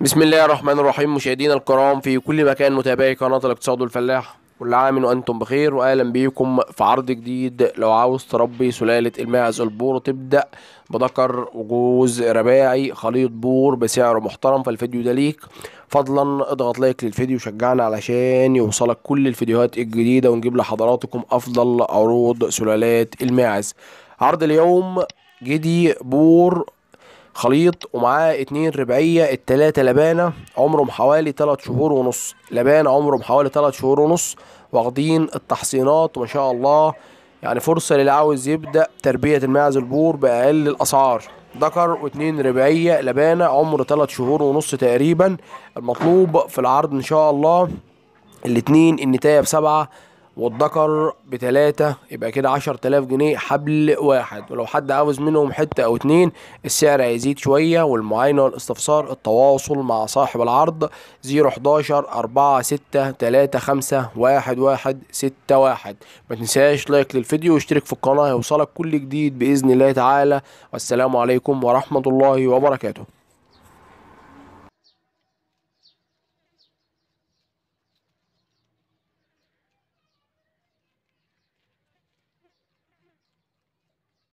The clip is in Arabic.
بسم الله الرحمن الرحيم مشاهدينا الكرام في كل مكان متابعي قناة الاقتصاد والفلاح كل عام وانتم بخير واهلا بيكم في عرض جديد لو عاوز تربي سلالة الماعز البور تبدأ بذكر وجوز رباعي خليط بور بسعر محترم فالفيديو ده ليك فضلا اضغط لايك للفيديو وشجعنا علشان يوصلك كل الفيديوهات الجديدة ونجيب لحضراتكم افضل عروض سلالات الماعز عرض اليوم جدي بور خليط ومعاه اتنين ربعية التلاتة لبانة عمرهم حوالي تلات شهور ونص لبانة عمرهم حوالي تلات شهور ونص واخدين التحصينات وما شاء الله يعني فرصة للي عاوز يبدأ تربية الماعز البور بأقل الأسعار ذكر واتنين ربعية لبانة عمر تلات شهور ونص تقريبا المطلوب في العرض إن شاء الله الاتنين النتاية بسبعة والذكر بتلاتة يبقى كده عشر تلاف جنيه حبل واحد ولو حد عاوز منهم حتة أو اتنين السعر هيزيد شوية والمعاينة والاستفسار التواصل مع صاحب العرض زيرو حداشر أربعة ستة تلاتة خمسة واحد واحد ستة واحد تنساش لايك للفيديو واشترك في القناة هيوصلك كل جديد بإذن الله تعالى والسلام عليكم ورحمة الله وبركاته